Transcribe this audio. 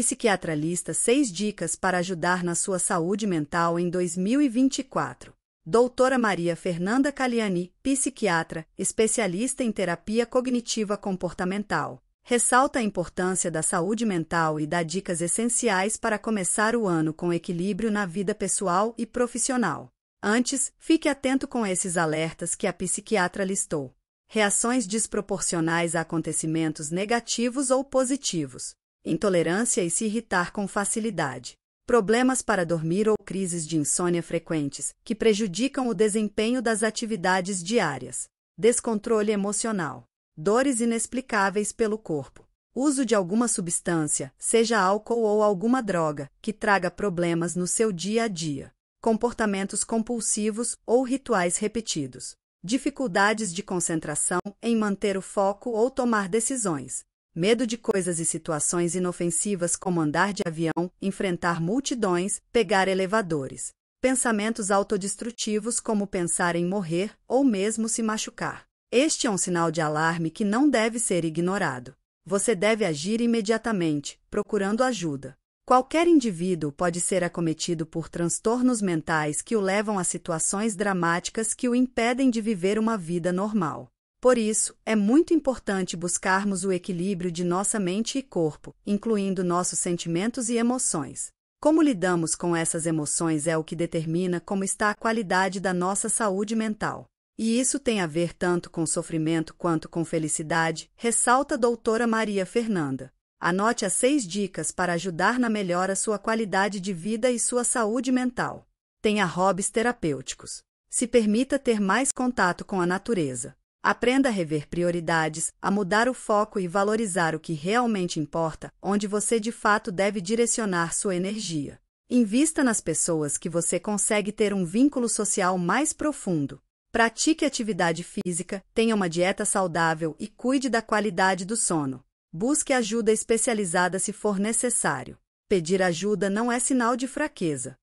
Psiquiatra lista 6 dicas para ajudar na sua saúde mental em 2024. Doutora Maria Fernanda Caliani, psiquiatra, especialista em terapia cognitiva comportamental, ressalta a importância da saúde mental e dá dicas essenciais para começar o ano com equilíbrio na vida pessoal e profissional. Antes, fique atento com esses alertas que a psiquiatra listou. Reações desproporcionais a acontecimentos negativos ou positivos intolerância e se irritar com facilidade. Problemas para dormir ou crises de insônia frequentes, que prejudicam o desempenho das atividades diárias. Descontrole emocional. Dores inexplicáveis pelo corpo. Uso de alguma substância, seja álcool ou alguma droga, que traga problemas no seu dia a dia. Comportamentos compulsivos ou rituais repetidos dificuldades de concentração em manter o foco ou tomar decisões, medo de coisas e situações inofensivas como andar de avião, enfrentar multidões, pegar elevadores, pensamentos autodestrutivos como pensar em morrer ou mesmo se machucar. Este é um sinal de alarme que não deve ser ignorado. Você deve agir imediatamente, procurando ajuda. Qualquer indivíduo pode ser acometido por transtornos mentais que o levam a situações dramáticas que o impedem de viver uma vida normal. Por isso, é muito importante buscarmos o equilíbrio de nossa mente e corpo, incluindo nossos sentimentos e emoções. Como lidamos com essas emoções é o que determina como está a qualidade da nossa saúde mental. E isso tem a ver tanto com sofrimento quanto com felicidade, ressalta a doutora Maria Fernanda. Anote as seis dicas para ajudar na melhora sua qualidade de vida e sua saúde mental. Tenha hobbies terapêuticos. Se permita ter mais contato com a natureza. Aprenda a rever prioridades, a mudar o foco e valorizar o que realmente importa, onde você de fato deve direcionar sua energia. Invista nas pessoas que você consegue ter um vínculo social mais profundo. Pratique atividade física, tenha uma dieta saudável e cuide da qualidade do sono. Busque ajuda especializada se for necessário. Pedir ajuda não é sinal de fraqueza.